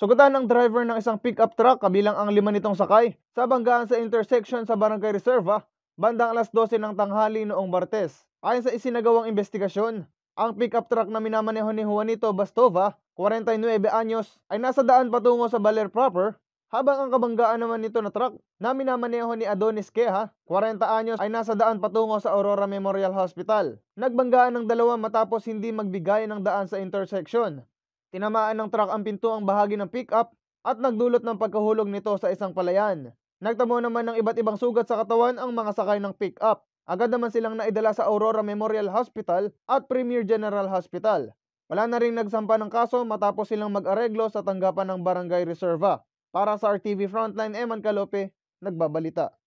Sugatan ng driver ng isang pickup truck kabilang ang lima nitong sakay sa banggaan sa intersection sa Barangay Reserva bandang alas 12 ng tanghali noong Martes. Ayon sa isinagawang investigasyon, ang pickup truck na minamaneho ni Juanito Bastova, 49 anyos, ay nasa daan patungo sa Baler proper habang ang kabanggaan naman nito na truck na minamaneho ni Adonis Keha, 40 anyos, ay nasa daan patungo sa Aurora Memorial Hospital. Nagbanggaan ng dalawa matapos hindi magbigay ng daan sa intersection. Tinamaan ng truck ang pinto ang bahagi ng pickup at nagdulot ng pagkahulog nito sa isang palayan. Nagtamo naman ng iba't ibang sugat sa katawan ang mga sakay ng pick-up. Agad naman silang naidala sa Aurora Memorial Hospital at Premier General Hospital. Wala na rin nagsampa ng kaso matapos silang mag-areglo sa tanggapan ng Barangay Reserva. Para sa RTV Frontline, Eman Kalope, nagbabalita.